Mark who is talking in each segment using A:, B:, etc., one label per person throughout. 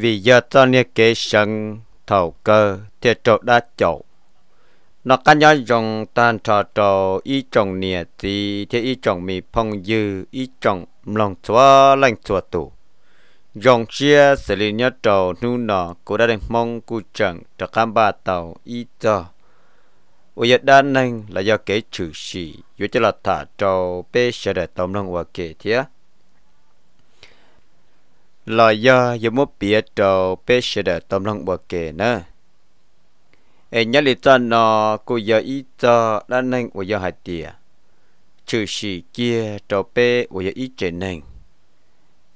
A: vì giờ cho nên kế sân thầu cơ thì chỗ đã chỗ nó cá nhau dùng tan trò trò ý trọng nịa thì thì ý trọng mì phong dư ý trọng lòng chúa lành chúa tủ dòng chia xử lý nhớ trò nu nọ cũng đã đánh mong cô chẳng trò khám ba tàu ý cho ủa giờ đa nên là do kế chữ sĩ dù cho là thả trò bê sẽ để tóm lòng và kế thiết lo do yo mo pia to pe she da tâm lòng bo ke na em nya li ta nó ku yo i ta da nang wo yo ha tia chư sĩ kia to pe wo yo i che nang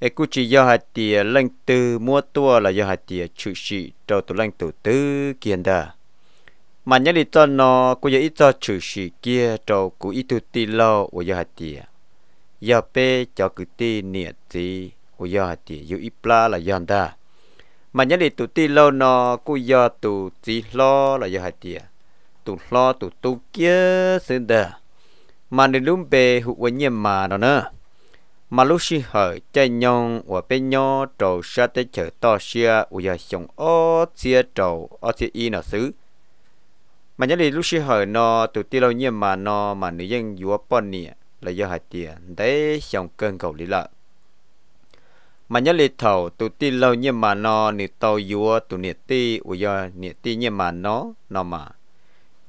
A: e ku chi yo ha tia lang tư mua tua là yo ha tia chư sĩ to tu lang tu tư kiên da mà nhớ li ta nó ku yo i ta chư sĩ kia to ku i tu ti lo wo yo ha tia giờ pe cho cứ ti niệm gì của do thì yêu ít là là do ta mà nhớ đi tụ ti lâu nó cô do tụ chỉ lo là do hạt tiền tụ lo tụ tu kia xin đờ mà nên lúc bề hụ quên nhiệm mà nó nữa mà lúc xí hở chạy nhong và bên nhau trầu sa tới chợ to xia u giờ xong ô xia trầu ô xia y nó xứ mà nhớ đi lúc xí hở nó tụ ti lâu nhiệm mà nó mà nữ dân vua bọn nè là do hạt tiền đấy sống cơn cầu lý lợi mà nhớ lì thầu tụ ti lâu nhưng mà nó nị tàu dúa tu nị ti u do nị ti nhưng mà nó nó mà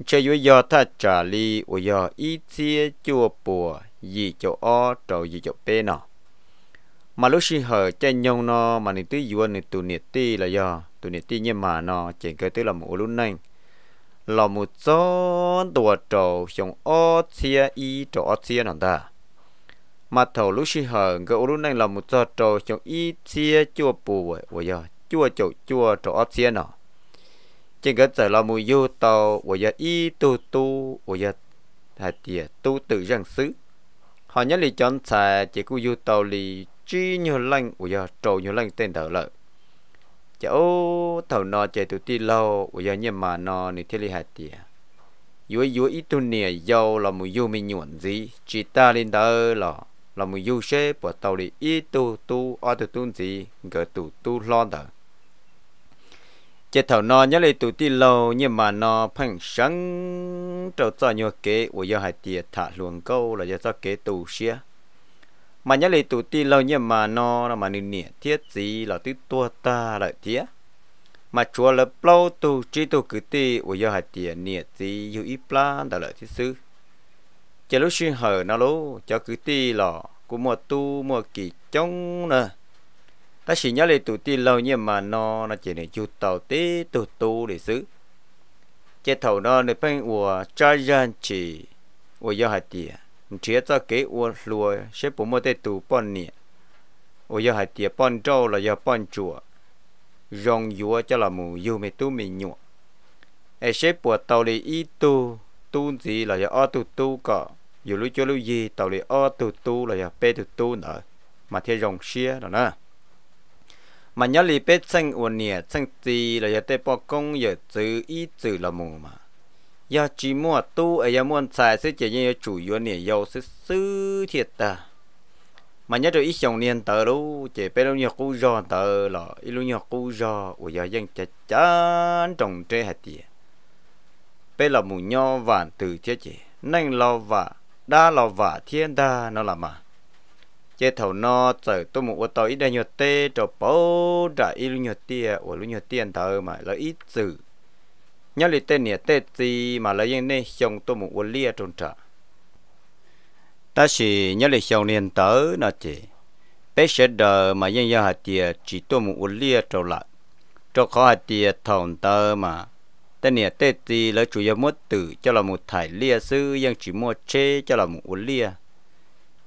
A: chơi dúa do ta trả li u do ít chia chua bùa gì chỗ o trầu gì chỗ p nó mà lúc xí hở chân nhông nó mà nị tí dúa nị tu nị ti là do tu nị ti nhưng mà nó chỉ cái tức là một lúc nành là một số tu trầu xong o chia y trầu o chia nó ta mà thầu lúc xí hờ ngỡ ô lúc này là một giờ trò trong y chia chua bù vậy vậy giờ chua chậu chua trò ấp chia nọ trên cái giờ là một yêu tàu vậy giờ y tu tu vậy giờ hạt tiệt tu tự rằng xứ họ nhớ lì chọn xà chỉ có yêu tàu lì chi nhiều lần vậy giờ trò nhiều lần tên đỡ lợi cháu thầu nọ chạy từ ti lâu vậy giờ nhưng mà nọ nị thế lì hạt tiệt yếu yếu ít tu nè giàu là một yêu mình nhuận gì chỉ ta lên đỡ lọ là một yêu xe bỏ tàu đi ít tu tu ở tu tu gì gỡ tu tu lo đó chết thầu nó nhớ lấy tu ti lâu nhưng mà nó phẳng sáng trâu cho nhiều kế của do hai tiệt thả luồng câu là do cho kế tu xia mà nhớ lấy tu ti lâu nhưng mà nó là mà nên nỉa thiết gì là tứ tua ta lại thiết mà chúa là lâu tu chỉ tu cứ ti của do hai tiệt nỉa gì yêu ít plan đó là thiết sư chả lúc xuyên hờ nó lú cho cứ ti lò của mùa tu mùa kỳ chống nè ta chỉ nhớ lại tụ ti lâu nhưng mà nó nó chỉ để chú tàu tí tụ tu để xứ chế thầu nó để bên của cho dân chỉ của do hạt tiền chế cho kế của lùa sẽ bố mùa tê tụ bọn nè của do hạt tiền bọn trâu là do bọn chùa rong dúa cho là mù dù mê tu mê nhuộn ai sẽ bùa tàu để ít tu tu gì là do o tu tu cả dù lưu cho lưu gì tàu lì o tù tu là p tù tu nữa mà thiên rồng xia đó nè mà nhớ lì bê chân uồn nè chân tì là giờ tê bò công giờ chữ ý chữ là mù mà giờ chỉ mua tu ấy giờ muốn xài sẽ chỉ như chủ yếu nè giàu sẽ sư thiệt ta mà nhớ rồi ít dòng niên tờ đâu chỉ bê đâu nhiều cú giò tờ là ít luôn nhiều cú giò ủa giờ dân chả chán trồng tre hạt tiền bê là mù nho vạn từ chết chỉ nên lo và đã là vả thiên đa nó là mà chế thầu nó trở tôi một ô tô ít đây nhiều tê cho bố đã ít nhiều tiền của lúc nhiều tiền thờ mà là ít chữ nhớ lý tên nè tê gì mà lấy những nè xong tôi một ô lia trôn trả ta chỉ nhớ lý xong nền tớ nó chỉ bé sẽ đờ mà yên yên hạt tiền chỉ tôi một ô lia trâu lại cho khó hạt tiền thòng tơ mà tên nè tê tì là chủ yếu mua tử cho là một thải lia sư nhưng chỉ mua chê cho là một uốn lia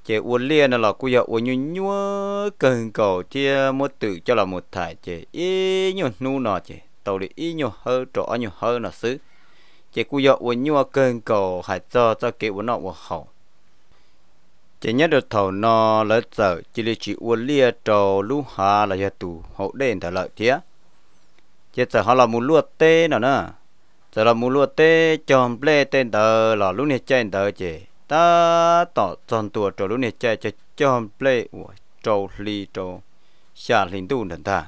A: chế uốn lia nó là cú yếu uốn nhu nhua cần cầu chia mua tử cho là một thải chế ý nhu nu nọ chế tàu đi ý nhu hơ trọ nhu hơ nọ xứ chế cú yếu uốn nhua cần cầu hạt cho cho kế uốn nọ uốn hậu chỉ nhớ được thầu nó lỡ sợ chỉ là chỉ uốn lia trầu lũ hà là gia tù hậu đền thở lợi thiếc chết giờ họ là một luộc tê nào nữa giờ là mua lúa tê chọn ple tên tờ là lúc này chơi tờ chị ta tỏ chọn tua trò lúc này chơi chơi chọn ple của trâu li trâu xả linh tu nền ta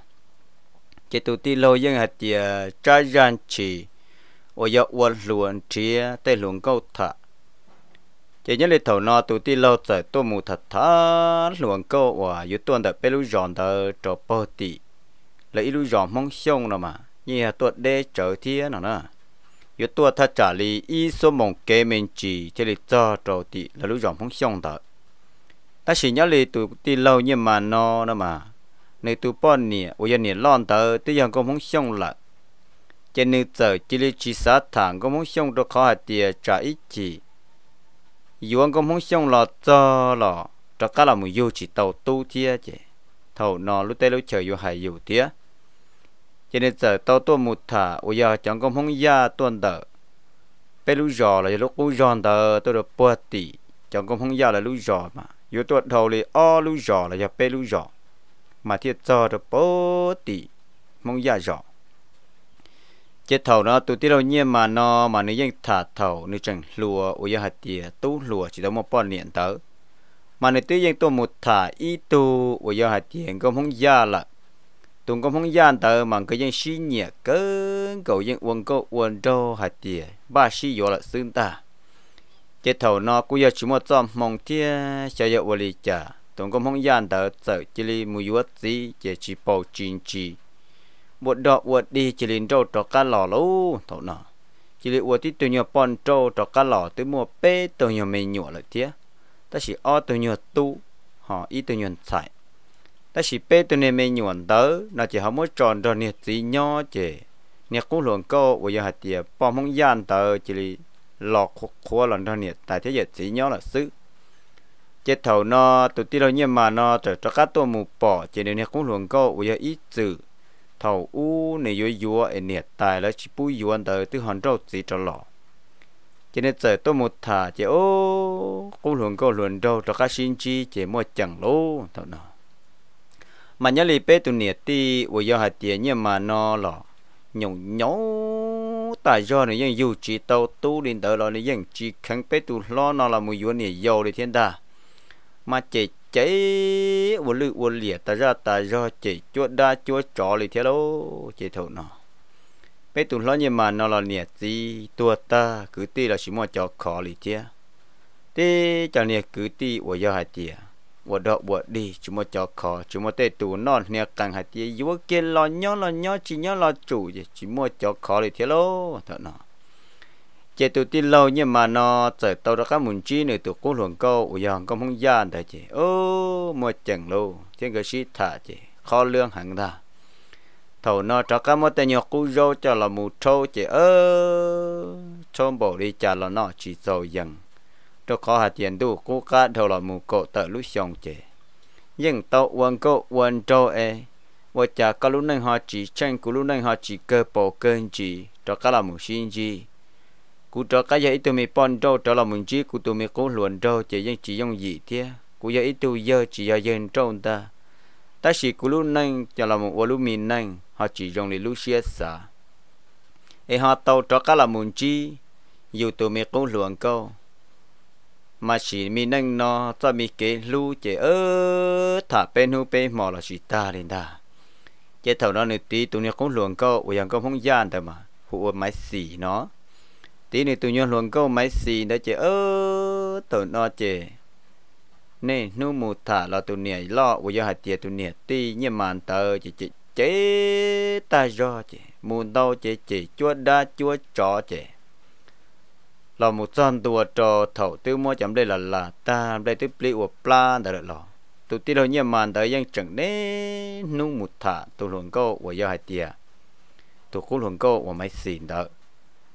A: chị tụi ti lâu dân hạt chị trai gian chị ở giờ uốn luồn chị tê luồn câu thả chị nhớ lịch thầu nọ tụi ti lâu giờ tôi mù thật thả luồn câu của yếu tuần đợt bê lũ giòn tờ trò bơ tị lấy lũ giòn mong xong rồi mà như tuột đê trở thiên nào nữa trả ý số 有多他家里一所梦革命机，这里早着的，那路上碰上的。但是伢里都的老年嘛孬了嘛，你都半年，我一年浪的，都样个碰上了。cho nên giờ chỉ lấy chỉ sát thẳng có phong xong được khó hạt tiền trả ít chỉ yuan có phong xong là cho là cho cả là một yêu chỉ tàu tu thiê chứ thầu nó lúc tây lúc chờ yêu hại yêu thiê cho nên giờ tao tôi một thả ôi giờ chẳng có mong ya tuần đỡ bé lũ giò là lúc lũ giòn đỡ tôi được bớt tỷ chẳng có mong ya là lũ giò mà yếu tuần đầu thì o lũ giò là giờ bé lũ giò mà thiệt giờ được bớt tỷ mong ya giò chết thầu nó tụi tí đâu nhiên mà nó mà nó dân thả thầu nó chẳng lùa ôi giờ hạt tìa tú lùa chỉ đâu một bọn niệm tới mà nó tí dân tôi một thả ít tu ôi giờ hạt tìa không không ya là tụng công phong gian tờ mà cái dân xí nhẹ cớ cầu dân uống có uống đâu hạt tiền ba xí vô là xương ta chế thầu nó cũng giờ chúng một trăm mong tia sẽ giờ uống lì trà tụng công phong gian tờ sợ chỉ li mùi uất gì chế chỉ bầu chín chỉ một đọ uống đi chỉ liền đâu trọ cá lò lâu thầu nó chỉ li uống đi tụi nhỏ pon trâu trọ cá lò tới mua bê tụi nhỏ mình nhọ lại tia ta chỉ ao tụi nhỏ tu họ ít tụi nhỏ xài ta chỉ bé tụi này mấy nhuận tớ nó chỉ không muốn tròn tròn nhiệt gì nhỏ chè nhiệt cũng luận câu của giờ hạt tiệp bom không gian tớ chỉ là lọt khóa lần tròn nhiệt tại thế giới gì nhỏ là xứ chết thầu nó tụi ti đâu nhưng mà nó trở cho các tôi mù bỏ chỉ nên nhiệt cũng luận câu của giờ ít chữ thầu u vừa vừa yếu nè, tại là chỉ bùi yếu tớ từ hòn trâu chỉ cho lọ chỉ nên giờ tôi mù thả chỉ ô cũng luận câu luận đâu cho các sinh chi chỉ mua chẳng lô thầu nào mà nhớ lì bé tu nhiệt ti wo yo hạt tiền nhưng mà nó lọ nhung nhó tại do này nhưng dù chỉ tàu tu lên tới lo này nhưng chỉ khăng bé tu lo nó là mùi yếu này giàu để thiên ta mà chỉ cháy wo lư wo liệt ta ra ta do chỉ chúa đa chúa chó lì thiên đâu chỉ thầu nó bé tu lo nhưng mà nó là nhiệt ti tua ta cứ ti là chỉ mua chó khó lì thế ti cho nhiệt cứ ti wo yo hạt tiền đi, chỉ cho cho khó, khó hạt gì, vừa thì nó, 我到我的，怎么叫考，怎么在读那那干还的，如果给老娘老娘只娘老主的，怎么叫考的天喽，他那。chế tụi tin lâu nhưng mà nó trở tàu đó các muốn chi nữa tụi cố luận câu ủi hàng công không gian đấy chị ô một chẳng lô thiên cơ shit thả chị khó lương hẳn ta thầu nó cho các mối tay nhọc cú rô cho là mù trâu chị ơ trông bổ đi chả là nó chỉ giàu dần cho khó hạt tiền đủ cố cả đầu là mù cổ tờ lũ xong chè nhưng tàu quân cô quân trâu e và cha các lũ nâng họ chỉ tranh của lũ nâng họ chỉ cơ bộ cơn chỉ cho các là mù xin gì cú cho cái giấy tụi mình pon đâu cho là mình chỉ cú tụi mình cố luận đâu chỉ dân chỉ dân gì thế cú giấy tụi giờ chỉ giờ dân trâu ta ta chỉ cú lũ nâng cho là một lũ mình nâng họ chỉ dùng để lũ xia xả e họ tàu cho các là mình chỉ dù tụi mình cố luận câu mà chỉ mi nâng nó cho mi kế lu chế ơ thả bên hu bên mò là chỉ ta lên ta chế thầu nó nửa tí tụi nó cũng luồng câu uy hàng câu không gian thôi mà hụ máy xì nó tí nữa tụi nó luồng câu máy xì đó chế ơ thầu nó chế nè nu mù thả là tụi nè lo uy hạt tiệt tụi nè tí nhưng màn tờ chỉ chỉ chế ta do chế mù đâu chế chỉ chua đa chua chó chế เราหมู่จอนตัวจอเถาตื้อมัวจำได้ละละตาได้ตื้อปลีอวบปลาแต่ละหล่อตัวที่เราเนี่ยมันแต่ยังจังเน่นุ่งหมุดถาตัวหลวงก็วัวยาหายเตียตัวคู่หลวงก็วัวไม่สินเด้อ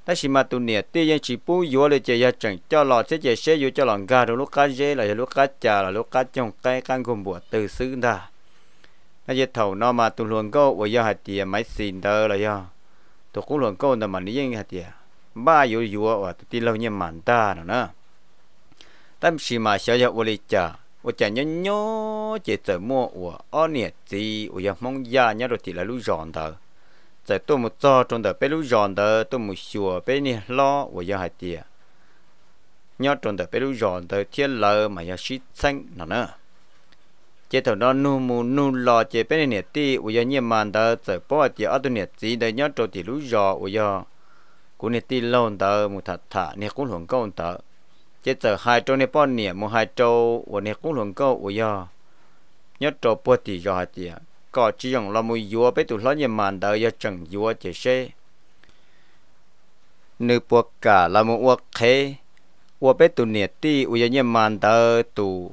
A: แต่ชิมาตัวเนี่ยตียังชีปูยัวเลยเจียจังเจ้าหล่อเสียเจียเสียอยู่เจ้าหลังกาดูลูกกาเจหล่อลูกกาจ่าหล่อลูกกาจงใกล้กันกุมบวชตื่นซื้อได้那些头脑嘛，都乱搞，我要下地买新的了呀，都胡乱搞，那么你应下地啊？ba yu yu wa tu ti lo nye man ta no na tam shi ma xia ya wo li cha wo cha nyo nyo che tsa mo wa o ne ti wo ya mong ya nya ro ti la lu jon ta tsa tu mu cho trong da pe lu jon da tu mu xua pe ni lo wo ya ha ti nyo trong da pe lu jon da ti la ma ya shi tsang no na chế thầu nó nu mù nu lo chế bên này ti u giờ nhiễm màn đó chế bỏ chế ở tu này ti để nhớ trâu thì lú giò u giờ cú nè ti lâu tờ một thật thả nè cũng câu tờ chế tờ hai trâu nè bọn nè một hai trâu và nè cũng hưởng câu ủi do nhất trâu bữa thì do hai tiệt có chỉ dùng là mùi dúa bé tụ lo nhầm màn tờ do chẳng dúa chế xe nữ bữa cả là một uất khế uất bé tụ nè ti ủi do nhầm màn tờ tụ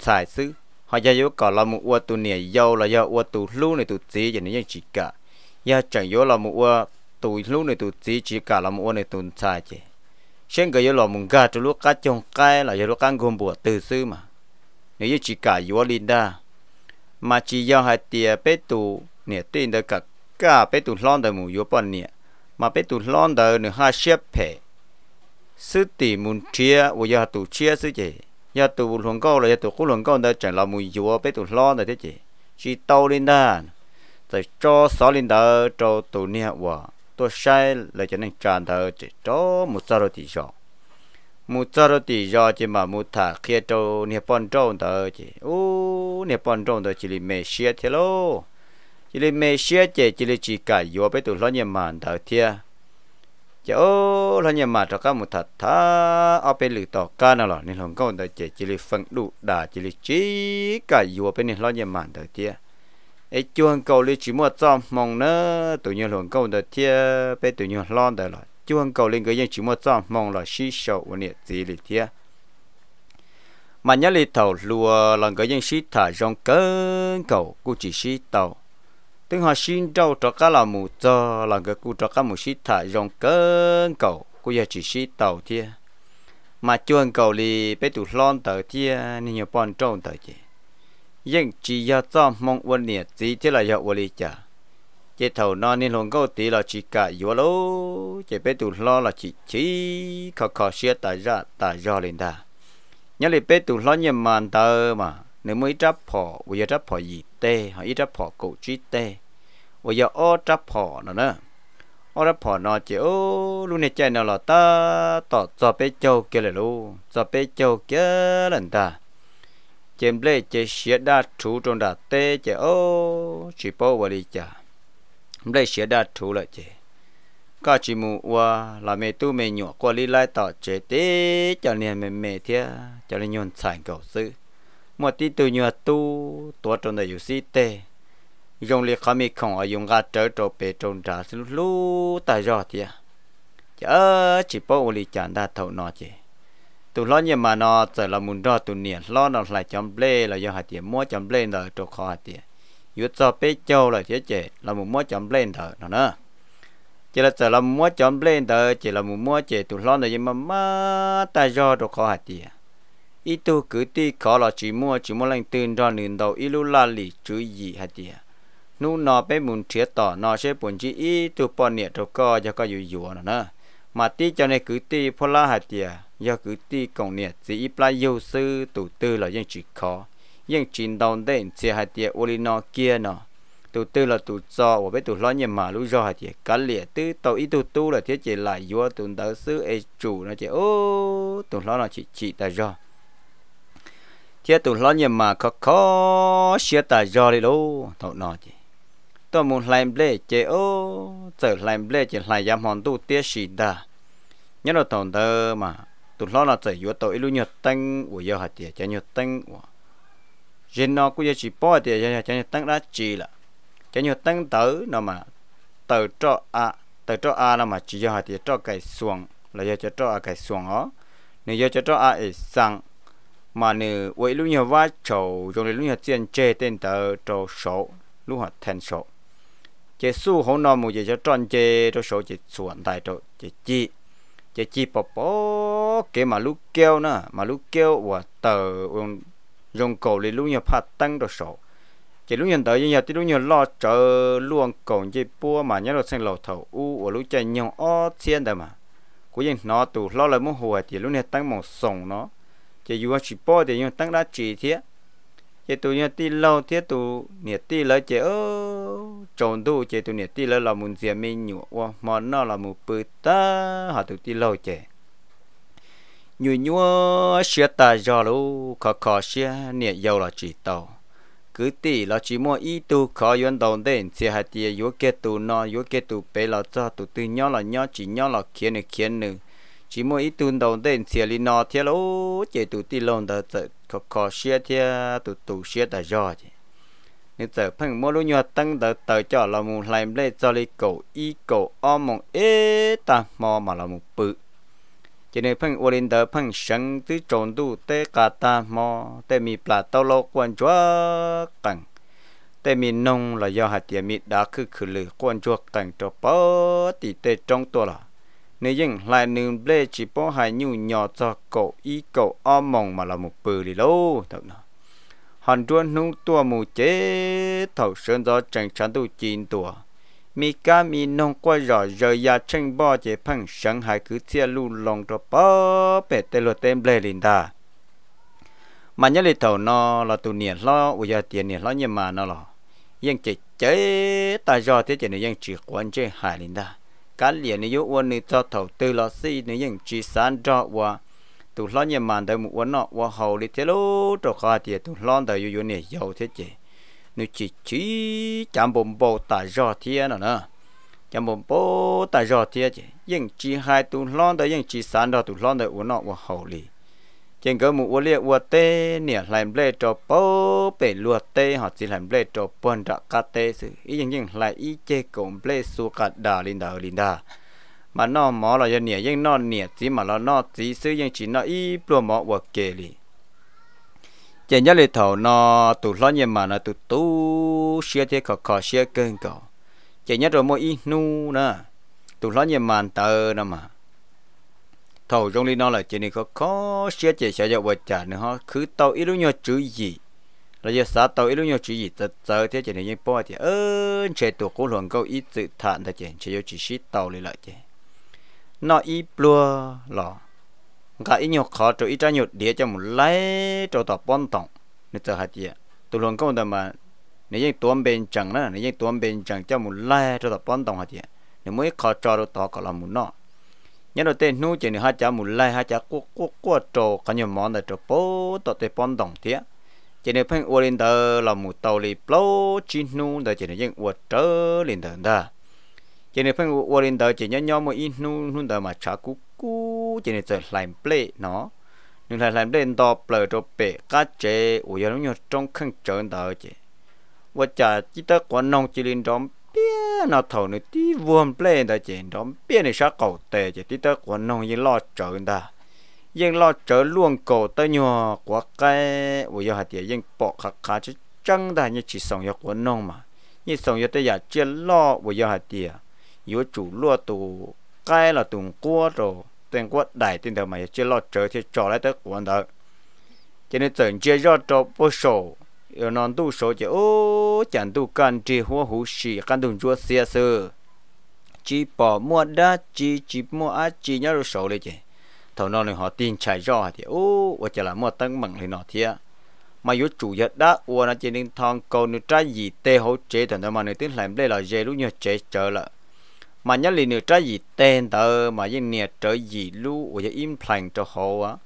A: xài xứ họ gia yếu cả là một uất tụ nè dâu là do uất tụ lưu này tụ gì vậy nên cả ya chẳng yếu là một uất tụi lúc này tụi chỉ chỉ cả làm ôn này tụi sai chứ xem cái lo mùng gà cho lúc cá chong cái là giờ lúc cá gom bùa từ xưa mà nếu chỉ cả yếu linda mà chỉ do hai tia bé tụ nè tin được cả cả Pe-tu lon đời mù yếu bọn nè mà Pe-tu lon đời nửa ha xếp phe sư tỷ muốn chia và giờ tụ chia sư Ya-tu tụ luồng câu là giờ tụ cú luồng câu đời chẳng là mù yếu Pe-tu lon đời thế chị chỉ tàu linda rồi cho sáu linda cho tụ nè và tôi sai là cho nên tràn thở chỉ cho một giờ rồi thì rõ một giờ rồi thì rõ chỉ mà một thả kia cho nẹp bọn trâu thở chỉ ô nẹp bọn trâu thở chỉ là mẹ xe thế lô chỉ là mẹ xe chỉ chỉ là chỉ cả yếu bé tôi lo nhà mà thở thia chỉ ô lo nhà mà cho các một thả thả ở bên lử tỏ ca nào lọ nên lòng câu thở chỉ chỉ là phần đủ đã chỉ là chỉ cả yếu bên nên lo nhà mà thở thia ấy chuông cầu lý chỉ một trăm mong nữa tự nhiên luồng cầu được thia bé tự nhiên lon được rồi chuông cầu lên cái dân chỉ một trăm mong là xí sầu vấn đề gì lý thia mà nhớ lý thầu lùa lần cái dân xí thả rong cơn cầu cũng chỉ xí tàu tiếng họ xin đâu cho cá là mù cho là cái cụ cho cá mù xí thả rong cơn cầu cũng giờ chỉ xí tàu thia mà chuông cầu lý bây tự lon tờ thia nên nhiều bọn trâu tờ thia ยิ่งจียาจ้อมมองวันเนี่ยจีที่ละยาวลิจ่าเจ้าเท่านอนนี่หลงก็ตีละจีกะอยู่ล้วเจ้าไปตุล้อละจีจีขอขอเสียตายยาตายยอเลยด่ายังเลยไปตุล้อเนี่ยมันเตอมาเนื้อมือจับพอวิยจับพอยีเตหายจับพอกูจีเตวิยอ้อจับพอนะเนอะอรพอนอเจ้าลูเนี่ยใจนอหลอตาต่อจอไปเจ้าเกลือลูจอไปเจ้าเกลือลันตา chém lê chế xé đa chú trong đà tê chế ô chỉ bao vào đi chả lê xé đa chú lại chế cả chỉ mù qua là tu mẹ nhỏ qua đi lại tỏ chế tê cho nên mẹ mẹ thia cho nên nhon sản cầu sư một tí tu nhỏ tu tua trong đời si tê dùng liệt khám mi không ở dùng gà trở trộn bể trộn đà lú tại rõ thia chớ chỉ bao vào đi chả đa thầu nọ chế tu lo nhiều mà nó trở là muốn đó tu niệm lo nó lại chấm lê là do hạt tiền mua chấm lê rồi cho khó hạt tiền yếu cho bé châu là thế chế là muốn mua chấm lê rồi nó nữa chỉ là trở là mua chấm lê rồi chỉ là muốn mua chế tụ lo này mà mà ta do cho khó hạt tiền ít tu cứ ti khó là chỉ mua chỉ mua lành tiền cho nên đầu ít lu la lì chữ gì hạt tiền nu nó bé muốn chia tỏ nó sẽ buồn chỉ ít tu bỏ niệm cho co cho co dụ dụ nó nữa mà ti cho này cứ ti phô la hạt tiền do cứ ti công nghiệp, chỉ ít lại yêu sư tụ tư là dân chỉ khó dân chỉ đòn đến chỉ hai tiệt uli nó kia nó tụ tư là tụ cho và biết tụ lo nhầm mà lũ do hai tiệt cá lìa tư tàu ít tụ tu là thiết chỉ lại vua tụ đỡ sư ấy chủ nó chỉ ô tụ lo là chỉ chỉ ta do thiết tụ lo nhầm mà khó khó xia ta do đi đâu thầu nó chỉ tôi muốn làm lệ chế ô trở làm lệ chỉ lại giam hòn tu tiết xì đà nhớ là tổn thơ mà tụt lo là chạy vô tàu ilu nhật tăng của giờ hạt tiền chạy nhật tăng của trên nó cũng chỉ bỏ tiền chạy nhật tăng đã chỉ là chạy nhật tăng tới nó mà tử cho a tử cho a nó mà chỉ giờ hạt tiền cho cái xuồng là giờ cho cho a cái xuồng đó nếu giờ cho cho a ấy sang mà nếu vậy lúc nhật vá chầu trong lúc nhật tiền chơi tên tử cho số lúc hạt thành số chỉ số hỗn nó một giờ cho tròn chơi cho số chỉ xuồng tại chỗ chỉ chỉ chỉ chỉ bỏ bỏ cái mà lúc kêu nữa mà lúc kêu và tờ dùng dùng cổ thì lúc nhiều phát tăng đồ sổ chỉ lúc nhận tới như nhà thì lúc nhiều lo chờ luôn cổng chỉ bua mà nhớ được xem lầu thầu u và lúc chạy nhiều o xiên đời mà của những nó tụ lo lại muốn hồ thì lúc này tăng một sòng nó chỉ dù chỉ bỏ thì nhiều tăng đã chỉ thiết chế tu nhớ ti lâu thiết tu nhiệt ti lỡ chế ô trộn tu chế tu nhiệt ti lỡ là muốn gì mình nhủ ô mà nó là một bự ta họ tu ti lâu chế nhủ nhua xia ta do lú khó khó xia nhiệt giàu là chỉ tàu cứ ti là chỉ mua ít tu khó yên đầu đến chế hạt tiề yếu kết tu nó yếu kết tu bé là cho tu tư nhỏ là nhỏ chỉ nhỏ là kiến này kiến nữa chỉ mỗi ít tuần đầu tiên xe li nọ thế lỗ chỉ tụ đi lòng đó giờ có có xe thế tụ tụ xe đã rõ chứ nên giờ phăng mỗi lúc nhau tăng đó tới cho là một làm lệ cho đi cổ y cổ om mong ế ta mò mà là một bự cho nên phăng ô linh đó phăng sáng tứ trộn đủ tê cả ta mò tê mi plà tao lo quan chúa cẳng tê mi nông là do hạt tiền mi đã cứ khử lử quan chúa cẳng cho bớt tì tê trong tuổi là nếu những lại nương lê chỉ bỏ hai nhu nhỏ cho cậu ý cậu o mong mà là một bự lì lô thật nó hòn chuôn nung tua mù chế thầu sơn gió chẳng sáng tu chín tua mi ca mi nông qua rõ rời ya tranh bo chế phẳng sáng hai cứ chia lu lòng cho bó bể tê lô tên lê linh ta mà nhớ lì thầu nó là tu niệm lo ủa giờ tiền niệm lo nhưng mà nó lo yên chế chế ta do thế chế này yên chỉ quan chế hai linh ta cái liền nếu uốn nếu cho thầu tư lo si nếu những chỉ sản cho và tu lo nhà màn đời một uốn nọ và hầu đi thế lô cho khó thì tu lo đời yêu yêu này giàu thế chị nếu chỉ chỉ chạm bồn bồ tại do thiên nữa nữa chạm bồn bồ tại do thiên chị những chỉ hai tu lo đời những chỉ sản đó tu lo đời uốn nọ và hầu đi chừng có mũ liệt uất tê nè làm lệ trò bố bể luột tê họ chỉ làm lệ trò bồn trọ cá tê sự ý chẳng chẳng lại ý chê cổng lệ su cả đà linh đà linh đà mà nó mỏ là do nè nhưng nó nè chỉ mà nó nó chỉ sư nhưng chỉ nó ý bùa mỏ uất kê li chừng nhớ lệ thầu nó tụ lo nhưng mà nó tụ tu xia chê khó khó xia cơn cỏ chừng nhớ rồi mỗi ý nu nè tụ lo nhưng mà tờ nè mà thầu trong ly nó là chỉ này có khó xé chỉ sẽ dạo vật trả nữa họ cứ tàu ít lúc nhau chữ gì là giờ xã tàu ít lúc nhau chữ gì tớ tớ thế chỉ nên như bao thì ơn trẻ tổ cố luận câu ít tự thản thật chỉ chỉ chỉ xí tàu lại lại chỉ nó ít plua lò cả ít nhau khó cho ít ra nhiều để cho một lấy cho tàu bón tòng nên tớ hạt gì tổ luận câu mà nếu như tuân bên chẳng nữa nếu như tuân bên chẳng cho một lấy cho tàu bón tòng hạt gì nếu mới khó cho tàu có làm một nọ nhớ đầu tiên nu chỉ nữa hai cha mùn lai hai cha cua cua cua trồ cả nhiều món là trổ bố tọt tê bón đồng thế chỉ nữa phanh uo lên tờ là mù tàu lì plô chín nu tờ chỉ nữa những uo trớ lên tờ tờ chỉ nữa phanh uo lên tờ chỉ nhớ nhớ một in nu nu tờ mà cha cú cú chỉ nữa tờ làm play nó nhưng là làm lên tờ play trồ bể cá chê uo nhau nó trong khăn trơn tờ chỉ uo chả chỉ tờ quan nông chỉ lên trong nó thầu nó tí vuông ple ta chỉ đó biết này sao cầu tệ chỉ tí tớ của nông yên lo trợ ta yên lo trợ luôn cầu tớ nhỏ của cái vừa giờ hạt tiền yên bỏ khá khá chứ chẳng ta như chỉ sống của nông mà như sống yêu tớ giờ chia lo vừa giờ hạt tiền yếu chủ lo tù cái là tùng quá rồi tên quá đại tên thờ mà chia lo trợ thì cho lại tớ của tớ cho nên tưởng chia lo cho bố sổ ở non tu số chỉ ô chẳng tu cần chỉ hoa hú xì cần tu chúa xe sơ chỉ bỏ mua đá chỉ chỉ mua á chỉ nhớ rồi số lấy chứ thầu non này họ tin chạy rõ thì ô và chỉ là mua tăng mặn thì nó thiệt mà yếu chủ yếu đã ua nó chỉ nên thong cầu nữa trái gì tê hỗ chế thần thôi mà nữa tiếng làm đây là dễ lúc nhớ chế chờ là mà nhớ liền nữa trái gì tên tờ mà với nè trở gì lú ua im plan cho họ à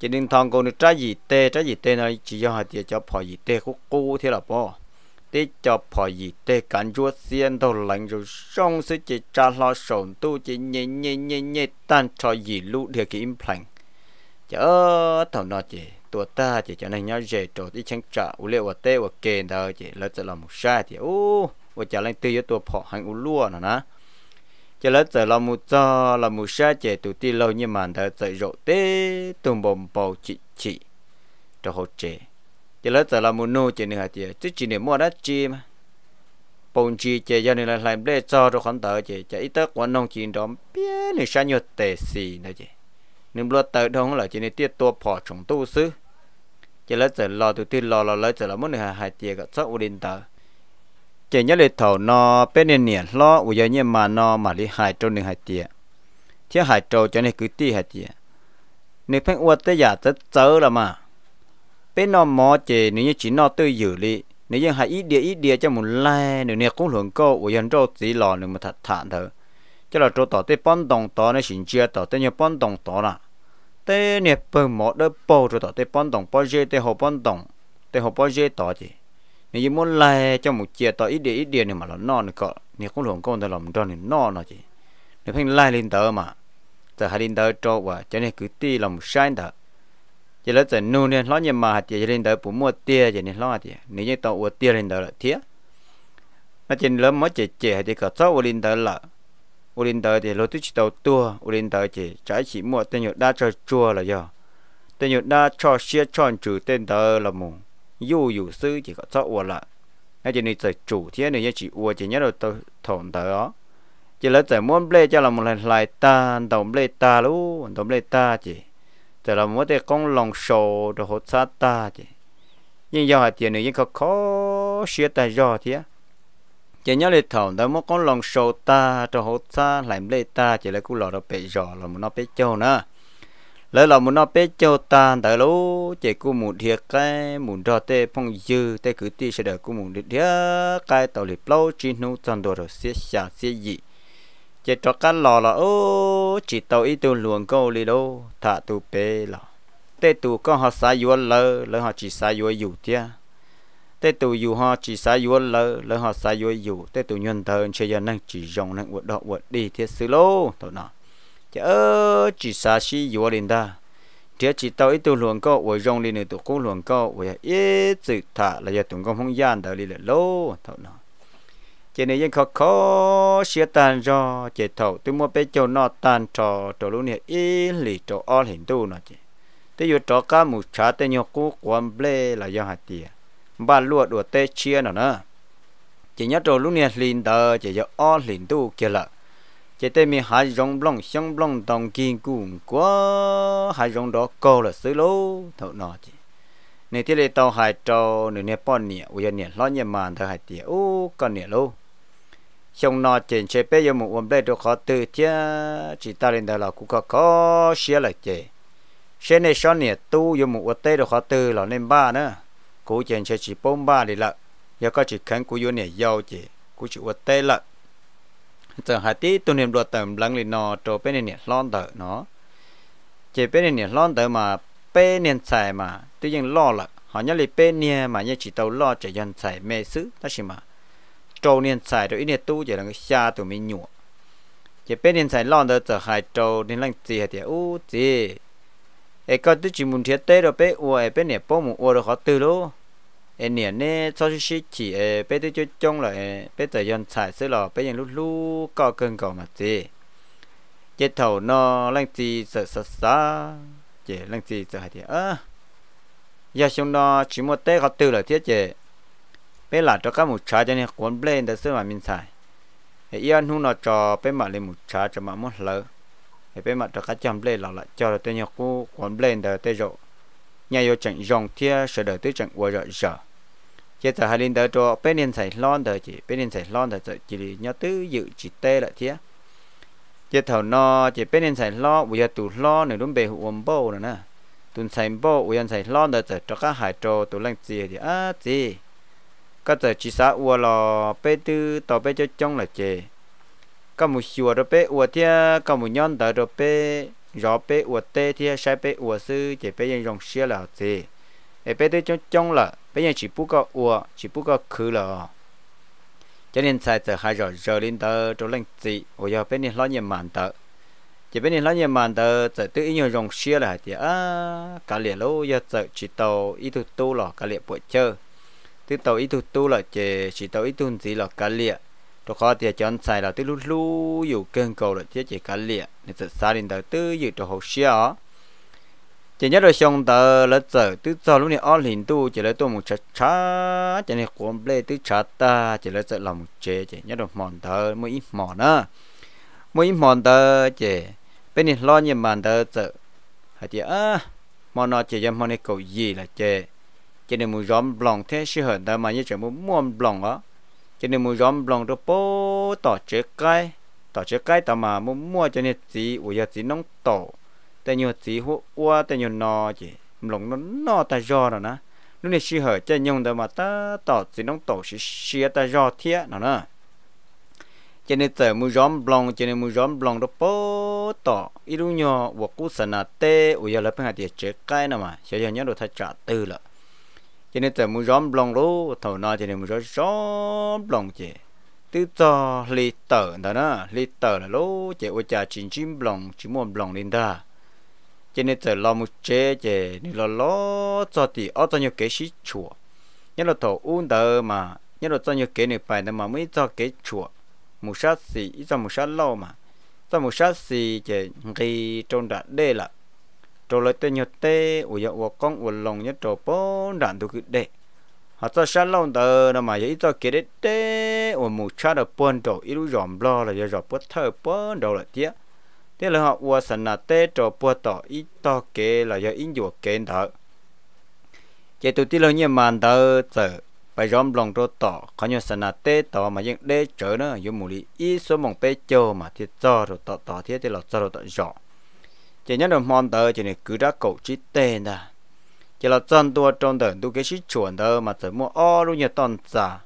A: chỉ nên thằng con được trái gì tê trái gì tê này chỉ cho họ thì cho phò gì tê khúc cô thế là bỏ tê cho phò gì tê cản chúa xiên đầu lạnh rồi xong sẽ chỉ trả lo sổn tu chỉ nhẹ nhẹ nhẹ nhẹ tan cho gì lũ để cái im phẳng chớ thằng nó chỉ tua ta chỉ cho nên nhớ dễ trổ đi chẳng trả u lệ và tê và kề đó chỉ lấy làm một sai thì ô và trả lên tê cho tua phò hành u lúa nữa nè cho lỡ giờ là một giờ là một sa trẻ tụt ti lâu như màn thở dậy rộ tê tùng bồng bầu chị chị cho hỗ trợ cho lỡ giờ là một nô trẻ nữa chị chứ chỉ để mua đắt chi mà bông chi trẻ giờ này là làm để cho rồi khoản thở chị chạy tới quan nông chị đó biết này sa nhột tệ xì nữa chị nên lo tới đâu là chị này tiết tua phò trồng tu sư cho lỡ giờ lo tụt ti lo lo lỡ giờ là muốn này hại chị cả sót ổn định tới chỉ nhớ lấy thầu nó bên nền nền lo u giờ như mà nó mà đi hai trâu nên hai tiệt chứ hai trâu cho nên cứ ti hai tiệt nếu phải uất tới giả tới chớ là mà bên nó mò chỉ nếu như chỉ nó tư dự li, nếu như hai ít địa ít địa cho một lai nếu như cũng hưởng câu u giờ trâu chỉ lo nếu mà thật thản thôi cho là trâu tỏ tới bón đồng tỏ nên xin chia tỏ tới như bón đồng tỏ là tới nè bơm mỏ đỡ bầu trâu tỏ tới bón đồng bao giờ tới hồ bón đồng tới hồ bao giờ tỏ gì nếu muốn lại cho một chia tao ít đi ít đi này mà nó non cọ nếu không luồng con thì làm cho nên non nó chỉ nếu phải lai lên tờ mà giờ hai lên tờ cho và cho nên cứ ti làm sai tờ chỉ là giờ nu nên nó nhưng mà hạt chỉ lên tờ cũng mua tia cho nên lo thì nếu như tao uo tia lên tờ là thiếu, nó trên lớn mới chỉ chỉ thì cả sáu uo lên tờ là uo lên tờ thì lo tu chỉ tàu tua uo lên tờ chỉ trái chỉ mua tên nhựa đa cho chua là do tên nhựa đa cho xia chọn chủ tên tờ là mùng dù dù sư chỉ có cho ủa là nãy chỉ nên chủ thế này chỉ ủa chỉ nhớ được thổn tới đó chỉ là chỉ muốn ple cho là một lần lại ta đồng ple ta luôn đồng ple ta chỉ chỉ là muốn để con lòng sầu đồ hốt sát ta chỉ nhưng do hạt tiền này nhưng có khó xia ta do thế chỉ nhớ là thổn tới muốn con lòng sầu ta đồ hốt sát lại ple ta chỉ là cú lọ đó bị giò là muốn nó bị châu nữa lỡ là muốn nó bé cho ta đã lố chỉ cô muốn thiệt cái muốn đo tê phong dư tê cứ ti sẽ đợi cô muốn thiệt cái tàu lịp lâu chỉ nô tròn đồ rồi xé xả xé dị chỉ cho cái lò là ô chỉ tàu ý tu luồng câu lì đâu thả tu bé lò tê tu có họ xài vua lơ lỡ họ chỉ xài vua dù tia tê tu dù họ chỉ xài vua lơ lỡ họ xài vua dù tê tu nhân thân chơi giờ năng chỉ dòng năng vượt đọ vượt đi thiết sư lô tàu nào chỉ ơ chỉ xa xí yếu lên ta thế chỉ tao ít tu luồng có với rong lên tu cố luồng có với ít sự thả là giờ tụng công không gian đời đi lô thầu nó chỉ nên dân khó khó xia tan do chỉ thầu tôi mua bê châu nọ tan trò trò luôn này ít lì trò o hình tu nó chỉ tới giờ trò cá mù chả tới nhau cố quan ble là do hạt tiền ba lúa đùa tê chia nó nữa chỉ nhớ trò luôn này liền đời chỉ giờ o hình tu kia là chế tê mình hai rong blong xiang blong dòng kiên cùng quá hai rong đó câu là xứ lô thầu nọ chứ nè thế này tàu hải trò nửa nè bọn nè uy nè lo nhẹ màn thở hải tiệt ô con nè lô xong nọ trên chế bé yêu một uống đây được khó tư thế chỉ ta lên đây là cũng có khó xia lại chế xe nè xong nè tu yêu một uống tê được khó tư là nên ba nữa cú trên chế chỉ bông ba đi lợ giờ có chỉ khánh cú yêu nè giàu chế cú chỉ uống tê lợ giờ hai tí tu niệm đồ tầm lăng lên nó trổ bên này lon tờ nó chỉ bên này lon tờ mà bên này xài mà tuy nhiên lo là họ nhớ lại bên này mà nhớ chỉ tàu lo chạy dân xài mê sứ đó chỉ mà trâu niên xài rồi ít niên tu chỉ là người xa tụi mới nhụa chỉ bên niên xài lon tờ giờ hai trâu nên lăng gì hết tí u gì ai có tức chỉ muốn thiết tế rồi bên ua ai bên này bông mù ua rồi khó tư luôn em niệm cho chú chỉ em chơi chung là bé tôi dân xài xí lò bé dân lúc lúc có cơn cầu mà gì chế thầu lăng gì sợ sợ xa lăng gì sợ hại thì ơ giờ chúng nó chỉ một té có từ là thiết chế bé là cho các một cho nên cuốn lên để xưa mà mình xài yên hung nó cho bé mà lên một trái cho mà một lỡ bé mà cho các chăm lên là lại cho là tôi nhớ cuốn lên để tôi rồi nhà yêu chẳng dòng thia sẽ đợi tới chẳng qua rồi giờ chế giờ hai linh tới cho bên niên sài lon tới chị bên niên sài lon tới chỉ nhớ tư dự chị tê lại thế chế thầu nó chị bên niên sài lo bây giờ tụ lo này đúng bề hụm bầu nữa nè tụn sài bầu bây giờ sài lon tới cho các hải trò tụ lăng gì thì à gì các giờ chỉ xã ua lo bê tư tao bê cho trong là chế các mù xùa rồi bê ua thế các mù nhon tới rồi bê rõ bê ua tê thế sai bê ua sư chỉ bê dân dòng xia là gì để bê tư trong trong là bây giờ chỉ bút có ua chỉ bút có khứ là cho nên tại từ hai rồi giờ lên tờ chỗ lên gì ủa giờ bên này lo nhiều màn tờ chỉ bên này lo nhiều màn tờ giờ tự nhiên dùng xe là thì à cả liền lô giờ giờ chỉ tàu ít thu tu là cả liền buổi chơi từ tàu ít thu tu là chỉ chỉ tàu ít thu gì là cả liền chỗ khó thì cho anh sai là từ lú lú dù cơn cầu là chỉ chỉ cả liền nên giờ sai lên tờ từ dự chỗ hồ xe chỉ nhớ rồi xong tờ là giờ tứ giờ lúc này ăn liền tu chỉ là tôi một chả chả chỉ này cuốn lê tứ chả ta chỉ là giờ lòng chế chỉ nhớ rồi mòn tờ mỗi ít mòn á mỗi ít mòn tờ chỉ bên này lo nhiều mòn tờ giờ hay chỉ à mòn nó chỉ cho mòn này cầu gì là chỉ chỉ nên muốn dám lòng thế sự hơn ta mà như chỉ muốn mua lòng á chỉ nên muốn dám lòng đó bố tỏ chế cái tỏ chế cái ta mà muốn mua cho nên gì uya gì nông tổ tại nhiều tí hú qua tại nhiều nò chỉ lồng nó nò ta do rồi nè lúc này xí hở chơi nhung đó mà ta tỏ thì nó tổ xí xí ta do thiệt nó nè cho nên tờ mua gióm blong cho nên mua gióm blong đó bố tỏ ít lúc nhỏ và cú sân à tê ủi giờ lớp hàng tiệt chế cái nào mà sẽ giờ nhớ được thay trả tư là cho nên tờ mua gióm blong đó thầu nọ cho nên mua gióm gióm blong chứ tư cho lì tờ đó nè lì tờ là lô chế ủi trả chín chín blong chín mua blong lên đó cho nên giờ lo một chế chế nên lo lo cho thì ở cho nhiều cái sĩ chùa nhất là thổ un đờ mà nhất là cho nhiều cái này phải mà mới cho cái chùa một sát ít cho một sát lâu mà cho một sát sĩ chế khi trong đã đê là trong lấy tên nhật tê ủi dọ ủa con ủa lòng nhất trâu bốn đạn được cứ đê họ cho sát lâu đờ nó mà vậy cho cái đê đê ủa một sát ở bốn đầu ít rồi dòm lo là giờ rồi bốn thơ bốn đầu là tiếc thế là họ ua sẵn là tê trò bùa tỏ ít to kê là do ít dùa kê đó chế tụi tí lâu như màn đơ chờ bài rõm lòng rô tỏ khó nhờ sẵn là tê tỏ mà những đê chở nữa dù mù lý ít số mong bê chô mà thì cho rồi tỏ tỏ thiết thì là cho rồi tỏ rõ chế nhớ đồng mòn đơ chế này cứ ra cậu chí tê nè chế là chân tua trong đời tu cái sĩ chuẩn đơ mà chờ mua o luôn nhờ toàn giả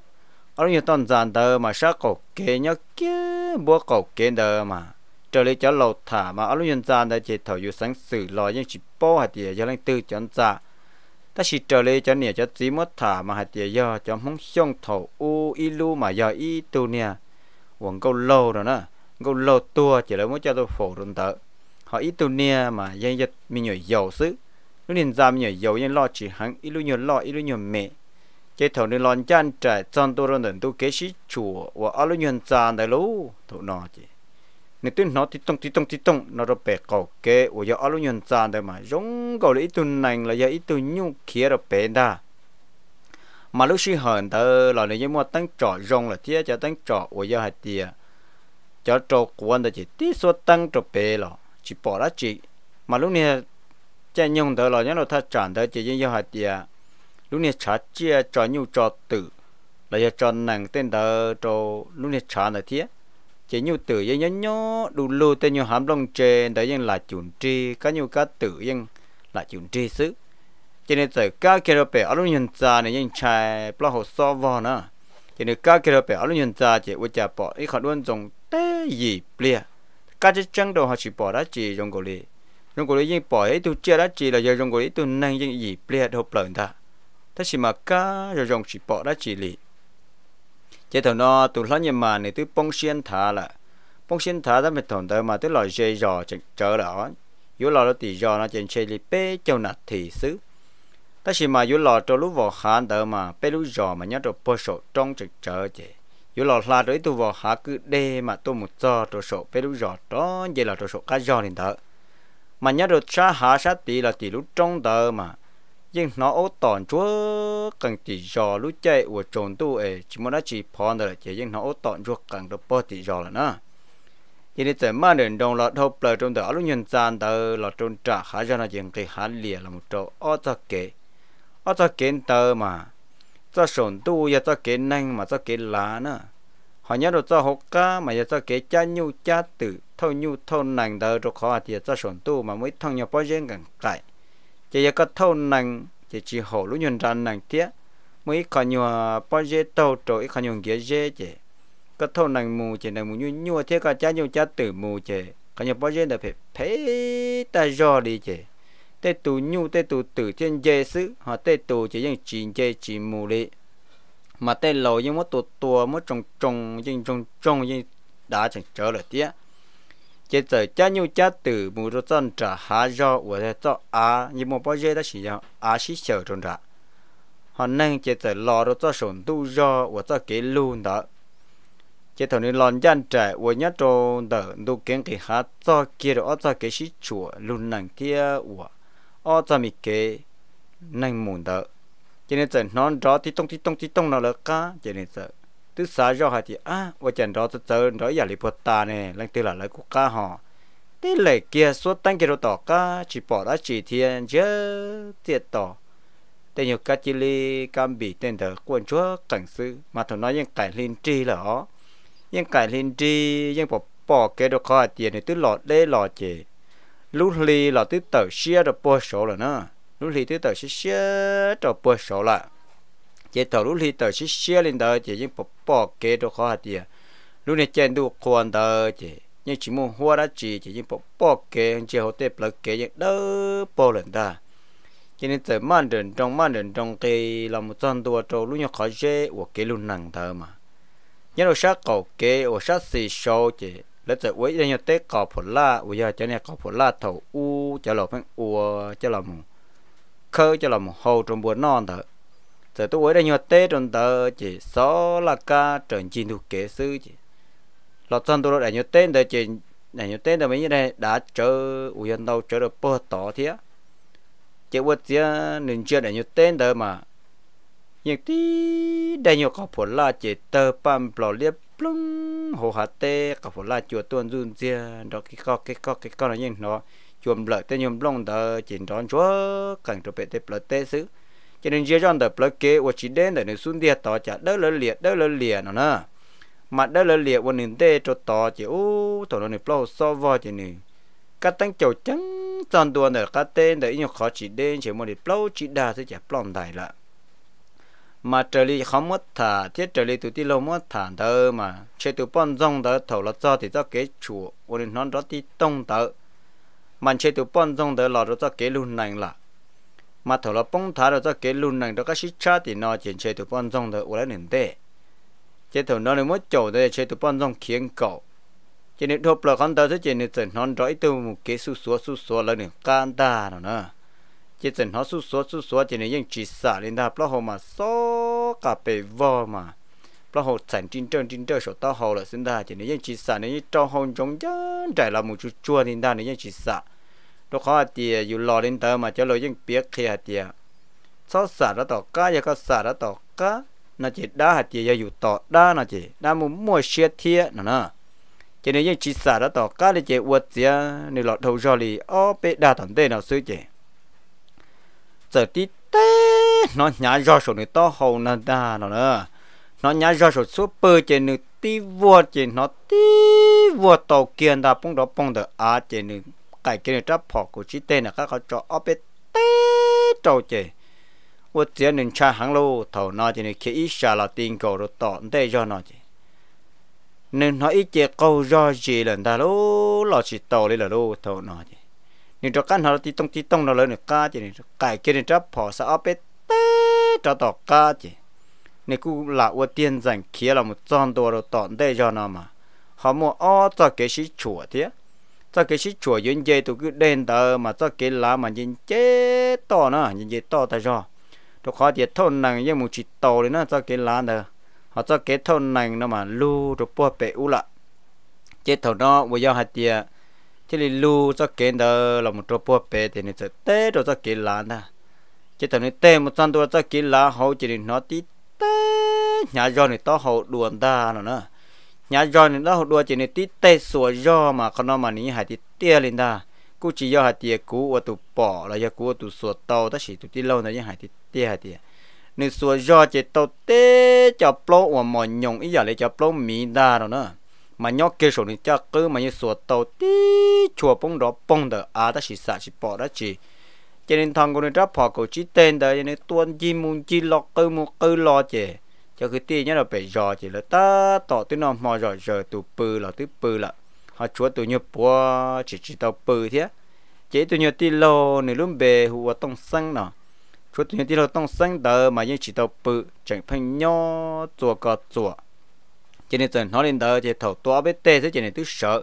A: o luôn nhờ toàn giả đơ mà sao cậu kê nhớ kia búa cậu kê đơ mà trở lại cho lầu thả mà ở lúc nhân gian đã chế thầu dù sáng sử lo nhưng chỉ bó hạt địa cho lãnh tư cho anh ta chỉ trở lại cho nè cho chỉ mất thả mà hạt địa do cho không xong thầu u y lu mà do y tu nè quần câu lâu rồi nè câu lâu tua chỉ là muốn cho tôi phổ rung tợ họ y tu nè mà dân dân mình nhồi dầu xứ lúc nhân gian mình nhồi dầu nhưng lo chỉ hắn y lu nhồi lo y lu nhồi mẹ chế thầu nên lo chan trải trong tôi rồi nên tôi kế sĩ chùa và ở lúc nhân gian đại lú tụ nọ chị nên tôi nó thì tông thì tông thì tông nó rồi bẻ cầu kê ủa giờ alo nhân ra đây mà giống cầu lấy từ nành là giờ từ tôi nhung kia rồi bẻ đa mà lúc sinh hờn tớ là nếu mua tăng trọ rong là tiếc cho tăng trọ ủa giờ hạt tia cho trọ của anh chỉ tí số tăng trọ bẻ lọ chỉ bỏ ra chỉ mà lúc này cha nhung tớ là nhớ là thật chọn tớ chỉ như hạt tia lúc này chả chia cho nhiều cho tử là giờ cho nàng tên tớ cho lúc này chả là tiếc chỉ nhu tử yên nhớ nhớ đủ lô tên nhu hàm lòng chê đấy yên là chuẩn tri cá nhu cá tử yên là chuẩn tri xứ cho nên từ cá kia rồi bè ở lúc nhận ra này yên chai bỏ hồ so vò nữa cho nên cá kia rồi bè ở lúc nhận ra chỉ uất chả bỏ ý khẩn luôn dùng té gì bia cá chỉ chân đầu họ chỉ bỏ đã chỉ dùng cổ lì dùng cổ lì yên bỏ ý tu chia đã chỉ là giờ dùng cổ lì tu năng yên gì bia đâu bẩn ta thế chỉ mà cá rồi dùng chỉ bỏ đã chỉ lì chế thằng nó tụi nó nhưng mà này tôi bông xiên thả là bông xiên thả đó mình thằng tớ mà tụi lòi dây giò chờ đó yếu lò đó thì giò nó trên chơi đi bê châu nạt thì xứ ta chỉ mà yếu lò cho lúc vào hạ tớ mà bê lúc giò mà nhớ cho bơ sổ trong trực chờ chế yếu lò là rồi tôi vào hạ cứ đê mà tôi một giò cho sổ bê lúc giò đó vậy là cho sổ cá giò nên tớ mà nhớ được sa hạ sa tì là tì lúc trong tớ mà nhưng nó ô tòn chúa cần chỉ giò lũ chạy của trồn tu ấy chỉ muốn nó chỉ phòn rồi chỉ nhưng nó ô tòn chúa cần được bớt chỉ giò là nó chỉ nên mà đến đồng lọt hộp lời trong đó lúc nhân gian tờ lọt trong trả khá cho nó chuyện cái há lìa là một chỗ ô cho kế ô cho kiến tờ mà cho sổn tu và cho kiến nhanh mà cho kiến lá nữa họ nhớ được cho hộp ca mà cho kế cha nhu cha tử thâu nhu thâu nành tờ cho khó thì cho sổn tu mà mới thằng nhà bao nhiêu gần cải chỉ có thâu nặng chỉ chỉ hổ lúc nhuận ra nặng tiếc mới có nhiều bao giờ tàu trội có nhiều ghế dễ chứ có thâu nặng mù chỉ nặng mù nhu nhu thế có cha nhu cha tử mù chứ có nhiều bao giờ là phải phải ta do đi chứ tê tù nhu tê tù tử thiên dê sứ họ tê tù chỉ những chỉ dê chỉ mù đi mà tê lầu những mốt tù tù mốt trồng trồng những trồng trồng những đã chẳng trở lại tiếc chế giờ cha nhu cha từ mù rô chân trả há do của thế cho à như một bao giờ đã sử dụng à xí sở trong trả họ nâng chế giờ lò rô cho sổn tu do của cho kế luôn đó chế thầu nên lòn gian trẻ của nhát trôn đỡ tu kiến kỳ há cho kia rồi cho kế xí chùa luôn nặng kia của ở cho mình kế nâng mùn đỡ cho nên giờ nó rõ tí tông tí tông tí tông nào là cá cho nên giờ tức xã cho hạt thì à vợ chồng đó tới đó giờ lấy bột ta nè lên từ là lấy của cá họ thế lệ kia suốt tăng kia đồ tỏ cá chỉ bỏ đã chỉ thiên chứ tiệt tỏ tên nhiều cá chỉ li cam bị tên thờ quân chúa cảnh sư mà thằng nói những cải linh tri là ó những cải linh tri những bỏ bỏ cái đồ khó tiền này tức lọt đê lọt chè lúc li lọt tứ tờ xia đồ bơ số là nữa lúc li tứ tờ xia đồ bơ số lại chế thầu lúc lì tờ xí xía lên tờ chỉ những bộ bỏ kế đồ khó hạt tiền lúc này chen đủ quan tờ chỉ nhưng chỉ muốn hoa đã chỉ chỉ những bộ bỏ kế hơn chế hậu tế bật kế những đỡ bỏ lần ta cho nên tờ man đền trong man đền trong kế là một trăm đua trâu lúc nhau khó dễ của kế luôn nặng tờ mà nhớ đồ sát cầu kế ở sát xì sâu chỉ lấy tờ uế cho nhau tế cầu phật la uế giờ cho nên cầu phật la thầu u cho lộc phăng u cho lộc khơi cho lộc hồ trong buồn non tờ giờ tôi quay đây nhiều tê tròn tờ chỉ số là ca tròn chín thuộc kế sư chỉ lọt chân tôi đại nhiều tên đời chỉ đại nhiều tên đời mấy như này đã chờ ủy dân đâu chờ được bơ tỏ thế chỉ quật chỉ nên chưa đại nhiều tên đời mà nhưng tí đại nhiều có phổ là chỉ tờ pam bỏ liếp plung hồ hà tê có phổ là chùa tuân run chia đó cái co cái co cái co nó như nó chuồng lợi tên nhom plung đời chỉ đón chúa cảnh trở về tê lợi tế xứ cho nên giờ chọn tập lợn kế và chỉ đến để nó xuống địa tỏ chả đỡ lợn liệt đỡ lợn liệt nó nè mà đỡ lợn liệt và nên tê cho tỏ chỉ ô thổ nó này plau so vào chỉ nè các tăng chầu trắng chọn đua để các tên để nhiều khó chỉ đến chỉ một để plau chỉ đa sẽ chả plon đại là mà trở lại không mất thả thiết trở lại tụi ti lâu mất thả tớ mà chế tụi bọn rong tớ thầu là cho thì cho kế chủ ổn nó đó ti tông tớ mà chế tụi bọn rong tớ lò đó cho kế luôn nành là mà thầu là bông thả rồi cho cái lùn này đó các sĩ cha thì nó chuyển chế từ bông rong rồi uống lên đê chế thầu nó lại mới chỗ để chế từ bông rong khiến cậu chế nên thộp là con tao sẽ chế nên chỉnh nó rồi từ một cái su số su số là nên can ta rồi nè chế chỉnh nó su số su số chế nên những chỉ sợ nên ta bao hồ mà số cả bề vò mà bao hồ chỉnh trên trên trên trên số tao hồ là xin ta chế nên những chỉ sợ nên cho hồn giống chân trải là một chút chua lên ta nên những chỉ sợ ตัวข้อเตียอยู่รอเล่นเตอร์มาจะเลยยังเปียกเคียเตียซอสาระต่อก้ายาก็สาระต่อก้าน่าจีด้าหัดเตียอยู่ต่อด้าน่าจีด้ามุมมัวเชียเทียน่ะนะจะเนี่ยยังจีสาระต่อก้าเลยเจอวดเสียนี่หลอดทูจอลีอ้อเปดาตันเต้น่ะซื้อเจเจอที่เต้น้องหยาจอสุนี่ต่อหูน่ะด้าน่ะนะน้องหยาจอสุซูเปอร์เจนึกตีวัวเจนอตีวัวต่อเกียนดาปงดอปงเดออาเจนึกไก่กินจับพอกูชิเต้นะก็เขาจะเอาไปเตะเจ้าเจว่าเสียหนึ่งชาหังโล เท่านอจีนี่เขี้ชาลาติงก็รต่อได้ยอนอจีหนึ่งหอยเจ้าก็ยอจีเลนดตโลูหลอชิโตเลยลาโลูเท่านอจีนี่จะกันหาตีต้องตีต้องั่นเลยหนึ่งก้าจีนี่ไก่กินจับพอสะเอาไปเตะเจ้าต่อกาจีนี่กูละว่าเตียนจังเขี้ยเราหมดจอนตัวเราต่อได้ยอนอมา เขามมดอ้อจะเกชิชัวเทีย cho cái sĩ chùa yên dây tụ cứ đen tờ mà cho cái lá mà nhìn chết to nó nhìn dây to tại do tụ khó thì thôn nàng như một chỉ tàu đấy nó cho cái lá nữa họ cho cái thôn nàng nó mà lu rồi bỏ bể u lại chết thầu nó bây giờ hạt địa thì lì lu cho cái đó là một trò bỏ bể thì nó sẽ té rồi cho cái lá nữa chết thầu nó té một trăm tôi cho cái lá hậu chỉ nó tí té nhà do này to hậu đuồn ta nó nữa ยาจอนี่เราดัวจีนี่ติเตสวย่อมาขนมานี้หายติเตี้ยลินดากูจีย่อหายเตี้ยกูว่าตุป่อแล้วยากูว่าตุสวดเตาตั้งสิตุที่เล่าเนี่ยยังหายติเตี้ยหายเตี้ยนี่สวย่อเจตเตจะปล้อวามอนยงอีหยาเลยจะปล้มีดาเนาะมันยกเกสนี่จะกือมันยสวดเตาตีชัวปงดอปงเดออาตั้งสิสาสิปอตั้งสิเจนินทองกูนี่จะพอกูจีเต็นเดอยังนี่ตัวจีมุนจีล็อกกืมุกือรอเจ cho cái tia nhớ là phải giò chỉ là ta tỏ tới nó mò giò giờ tụ bự là tụ bự là họ chúa tụ nhớ bùa chỉ chỉ tao bự thế chỉ tụ nhớ tia lô này luôn bề hùa tông xăng nọ chúa tụ nhớ tia lô tông xăng đờ mà nhưng chỉ tao bự chẳng phải nho chùa cả chùa cho nên giờ nó lên đờ thì thầu tua bé tê thế cho nên tôi sợ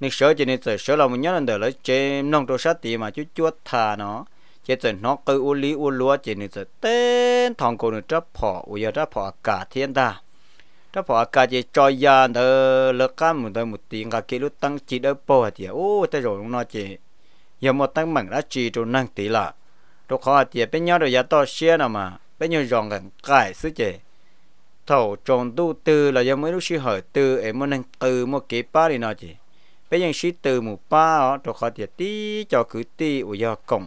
A: nên sợ cho nên sợ sợ là mình nhớ lên đờ lấy chém nông đồ sát tì mà chú chúa thà nó chế chuẩn nó cứ u lý u lúa chỉ nên sẽ tên thằng cô nữa chấp họ u giờ chấp họ cả thiên ta chấp họ cả chỉ cho ya nó lỡ cam một đôi một tiếng cả kia lúc tăng chỉ đỡ bỏ thì ô ta rồi nó chỉ giờ một tăng mảng đã chỉ cho năng tí là đồ khó thì bên nhau rồi giờ to xe nào mà bên nhau giòn gần cải sức chế thầu tròn tu tư là giờ mới lúc xí hở tư em muốn năng tư một kế ba đi nó chỉ bây giờ xí từ một ba đó đồ khó thì tí cho cứ tí u giờ cổng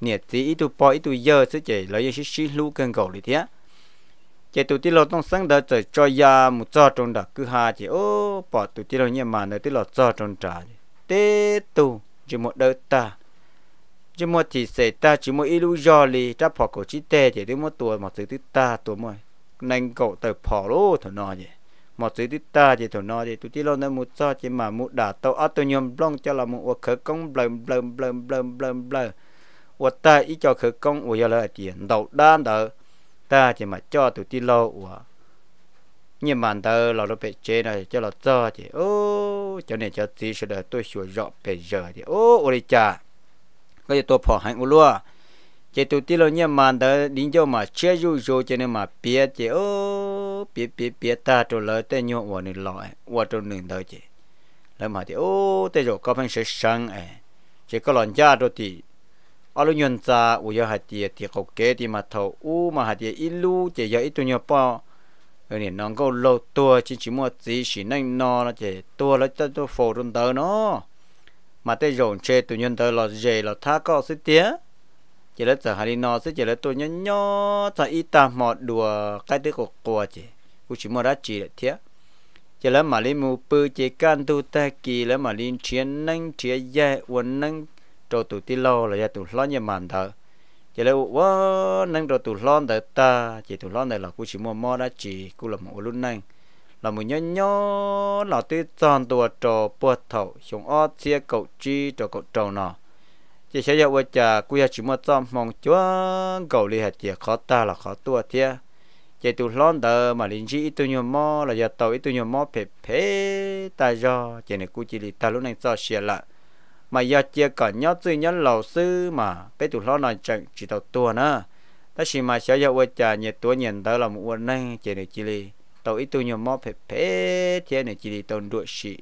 A: nhiệt tí ít tu bỏ ít tu giờ sẽ chạy lấy cái xí lú cần cầu đi thế chạy tụi tí lo tông sáng đó trời cho ya một cho trong đó cứ ha chạy ô bỏ tụi tí lo nhẹ mà nơi tí lo cho trong trả tê tu chỉ một đời ta chỉ một thì xảy ta chỉ một ít lú do li ta bỏ cổ chỉ tê chạy tí một tuổi một thứ tí ta tuổi mồi nên cậu tới bỏ lô thằng nó vậy một thứ tí ta chỉ thằng nó vậy tụi tí lo nó một cho chỉ mà một đả tàu ở tụi nhom long cho là một khởi công blum blum blum blum blum blum 我带一叫去工，我要来点 đầu đan đầu, ta chỉ mà cho tụi ti lâu của nhưng mà đầu nó bị chế này cho là cho chị ô cho nên cho tí sẽ là tôi sửa rõ bây giờ thì ô ôi cha bây giờ tôi phỏ hành ô tụi ti lâu nhưng mà đầu đến cho mà chế rủ cho nên mà biết chị ô biết biết biết ta cho lời tên nhau của nên loại của cho nên đó chị làm mà thì ô tên rồi có phần sẽ sáng chỉ có lần cha rồi thì alo nhuận cha u yo hạt tiệt thì kế thì mà thầu u mà hạt tiệt lu chỉ giờ ít tu nhiều bao rồi nè nó có lâu tua chỉ chỉ chỉ nên nó là chỉ tua là cho tôi phổ trong tờ nó mà tới dồn chê tu nhân tờ là dễ là tha có sự tía chỉ là giờ hai nó sẽ chỉ là tôi nhân nhỏ ta ít ta mò đùa cái thứ của cô chỉ u chỉ mua chỉ là tía chỉ là mà lên mua bự chỉ can tu ta kỳ là mà lên chiến năng chiến dạy quân năng trâu tụ tí lô là gia tụ lon nhà màn thợ chỉ là quá nâng trâu tụ lon thợ ta chỉ tụ lon này là cú chỉ mua mò đã chỉ cú là một lúc năng là một nhớ nhớ là tí tròn tụ trò bớt thầu xuống ót xe cậu chi trò cậu trâu nọ chỉ sẽ dạo cha cú chỉ mua tròn mong chúa cậu li hạt chỉ khó ta là khó tua thiệt chạy tụ lon đờ mà linh chỉ ít tụ nhiều mò là gia tàu ít tụ nhiều mò phê phê ta do chạy này cú chỉ ta lúc này cho xe lại mà giờ chưa có nhớ duy nhớ lầu sư mà cái tụi lo nói chẳng chỉ tàu tua nữa ta chỉ mà sẽ giờ quay trả nhiệt tua nhận tới là một quân này chỉ để chỉ đi tàu ít tu nhiều mò phải phê thế này chỉ đi tàu đuổi sĩ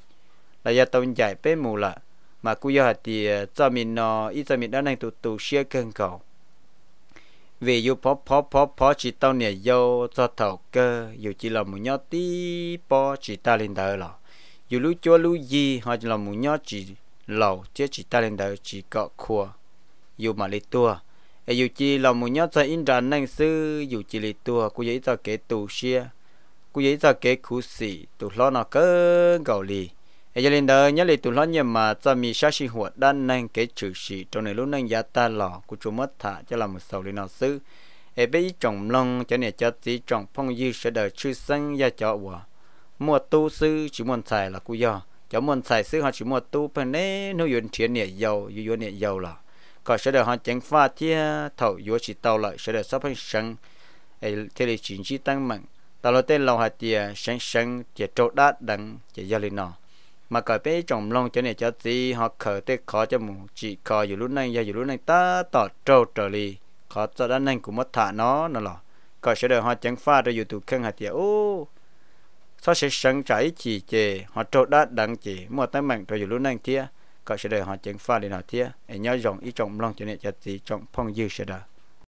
A: là giờ tàu giải bé mù là mà cứ giờ thì cho mình nó ít cho mình đã này tụ tụ xe cơn cầu vì yêu pop pop pop pop chỉ tàu nè vô cho tàu cơ dù chỉ là một nhớ tí pop chỉ ta lên đời là dù lú chua lú gì họ chỉ là một nhớ chỉ lầu chế chỉ ta lên đời chỉ có khua dù mà lì tua e dù chỉ là một nhát sai in ra năng sư dù chỉ lì tua cô giấy ra kế tù xia cô giấy ra kế khu sĩ tù lo nó cơ gầu lì e giờ lên đời nhớ lì tù lo nhưng mà cho mi sa sinh hoạt đan năng kế trừ sĩ trong này lúc năng giá ta lò cô chú mất thả cho là một sầu lì nó sư e bây trồng long cho nên cho tí trồng phong dư sẽ đời chư sinh gia cho quả mua tu sư chỉ muốn xài là cô do cho muốn xài xứ họ chỉ mua tu phần đấy nó yến tiền nhẹ dầu yến nhẹ dầu là có sẽ được họ chẳng pha chia thầu yu chỉ tàu lại sẽ được sắp hàng sân ấy thế là chính trị tăng mạnh tàu lo tên lâu hạt tiền sân sân chỉ trâu đá đằng chỉ giao lên nọ mà cái bé trồng lông cho này cho gì họ khởi tới khó cho mù chỉ khó dù lúc này giờ dù lúc này ta tỏ trâu trở đi khó cho đá này cũng mất thả nó nó là, có sẽ được họ chẳng pha rồi youtube khen hạt tiền ô sau sẽ sáng trái chỉ chề họ trộn đã đắng chỉ mua tay mạnh rồi lúc này kia cậu sẽ để họ chứng pha để nào kia em nhớ dòng ý trọng lòng cho nên chặt gì trọng phong dư sẽ đỡ